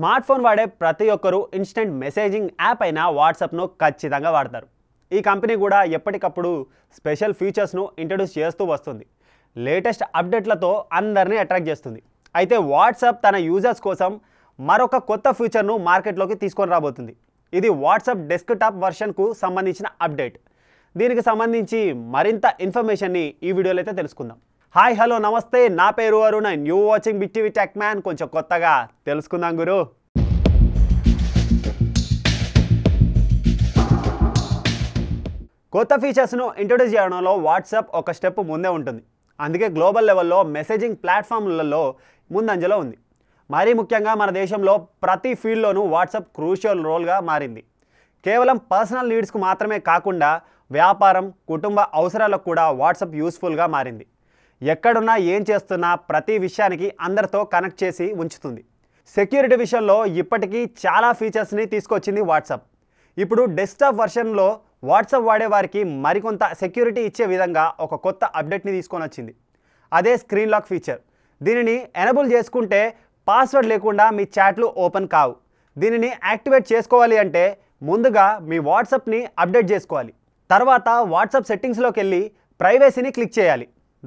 smart phone వాడే ప్రతి ఒక్కరూ ఇన్స్టెంట్ మెసేజింగ్ యాప్ అయిన వాట్సాప్ను ఖచ్చితంగా వాడతారు ఈ కంపెనీ కూడా ఎప్పటికప్పుడు స్పెషల్ ఫీచర్స్ను ఇంట్రడ్యూస్ చేస్తూ వస్తుంది లేటెస్ట్ అప్డేట్లతో అందరినీ అట్రాక్ట్ చేస్తుంది అయితే వాట్సాప్ తన యూజర్స్ కోసం మరొక కొత్త ఫీచర్ను మార్కెట్లోకి తీసుకొని రాబోతుంది ఇది వాట్సాప్ డెస్క్టాప్ వర్షన్కు సంబంధించిన అప్డేట్ దీనికి సంబంధించి మరింత ఇన్ఫర్మేషన్ని ఈ వీడియోలో అయితే తెలుసుకుందాం హాయ్ హలో నమస్తే నా పేరు Aruna you watching big TV tech man కొంచెం కొత్తగా తెలుసుకుందాం గురు కొత్త ఫీచర్స్ను ఇంట్రొడ్యూస్ చేయడంలో వాట్సాప్ ఒక స్టెప్ ముందే ఉంటుంది అందుకే గ్లోబల్ లెవెల్లో మెసేజింగ్ ప్లాట్ఫామ్లలో ముందంజలో ఉంది మరీ ముఖ్యంగా మన దేశంలో ప్రతి ఫీల్డ్లోనూ వాట్సాప్ క్రూషియల్ రోల్గా మారింది కేవలం పర్సనల్ నీడ్స్కు మాత్రమే కాకుండా వ్యాపారం కుటుంబ అవసరాలకు కూడా వాట్సాప్ యూస్ఫుల్గా మారింది ఎక్కడున్నా ఏం చేస్తున్నా ప్రతి విషయానికి అందరితో కనెక్ట్ చేసి ఉంచుతుంది సెక్యూరిటీ విషయంలో ఇప్పటికీ చాలా ఫీచర్స్ని తీసుకొచ్చింది వాట్సాప్ ఇప్పుడు డెస్క్టాప్ వర్షన్లో వాట్సాప్ వాడేవారికి మరికొంత సెక్యూరిటీ ఇచ్చే విధంగా ఒక కొత్త అప్డేట్ని తీసుకొని వచ్చింది అదే స్క్రీన్ లాక్ ఫీచర్ దీనిని ఎనబుల్ చేసుకుంటే పాస్వర్డ్ లేకుండా మీ చాట్లు ఓపెన్ కావు దీనిని యాక్టివేట్ చేసుకోవాలి అంటే ముందుగా మీ వాట్సాప్ని అప్డేట్ చేసుకోవాలి తర్వాత వాట్సాప్ సెట్టింగ్స్లోకి వెళ్ళి ప్రైవసీని క్లిక్ చేయాలి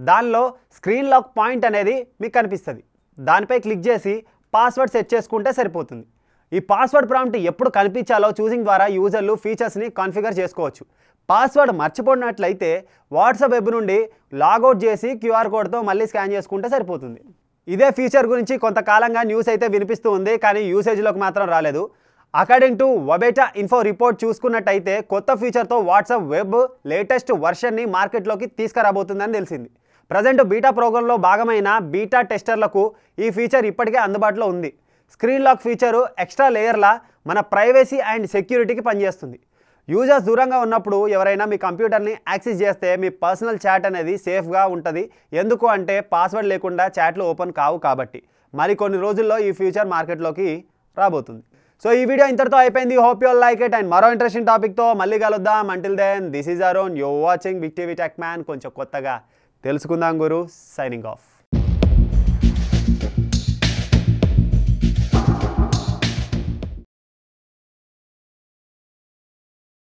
దానిలో స్క్రీన్ లాక్ పాయింట్ అనేది మీకు కనిపిస్తుంది దానిపై క్లిక్ చేసి పాస్వర్డ్ సెట్ చేసుకుంటే సరిపోతుంది ఈ పాస్వర్డ్ ప్రాంప్ట్ ఎప్పుడు కనిపించాలో చూసింగ్ ద్వారా యూజర్లు ఫీచర్స్ని కాన్ఫిగర్ చేసుకోవచ్చు పాస్వర్డ్ మర్చిపోయినట్లయితే వాట్సాప్ వెబ్ నుండి లాగౌట్ చేసి క్యూఆర్ కోడ్తో మళ్ళీ స్కాన్ చేసుకుంటే సరిపోతుంది ఇదే ఫీచర్ గురించి కొంతకాలంగా న్యూస్ అయితే వినిపిస్తూ ఉంది కానీ యూసేజ్లోకి మాత్రం రాలేదు according to WABetaInfo report చూసుకున్నట్టయితే కొత్త ఫీచర్తో వాట్సాప్ వెబ్ లేటెస్ట్ వర్షన్ని మార్కెట్లోకి తీసుకురాబోతుందని తెలిసింది ప్రజెంట్ బీటా ప్రోగ్రాంలో భాగమైన బీటా టెస్టర్లకు ఈ ఫీచర్ ఇప్పటికే అందుబాటులో ఉంది స్క్రీన్ లాక్ ఫీచరు ఎక్స్ట్రా లేయర్లా మన ప్రైవసీ అండ్ సెక్యూరిటీకి పనిచేస్తుంది యూజర్స్ దూరంగా ఉన్నప్పుడు ఎవరైనా మీ కంప్యూటర్ని యాక్సెస్ చేస్తే మీ పర్సనల్ చాట్ అనేది సేఫ్గా ఉంటుంది ఎందుకు అంటే పాస్వర్డ్ లేకుండా చాట్లు ఓపెన్ కావు కాబట్టి మరికొన్ని రోజుల్లో ఈ ఫ్యూచర్ మార్కెట్లోకి రాబోతుంది సో ఈ వీడియో ఇంతటితో అయిపోయింది hope you like it and మరో ఇంట్రెస్టింగ్ టాపిక్తో మళ్ళీ కలుద్దాం until then this is Aruna you watching big TV tech man కొంచెం కొత్తగా తెలుసుకుందాం గురు సైనింగ్ ఆఫ్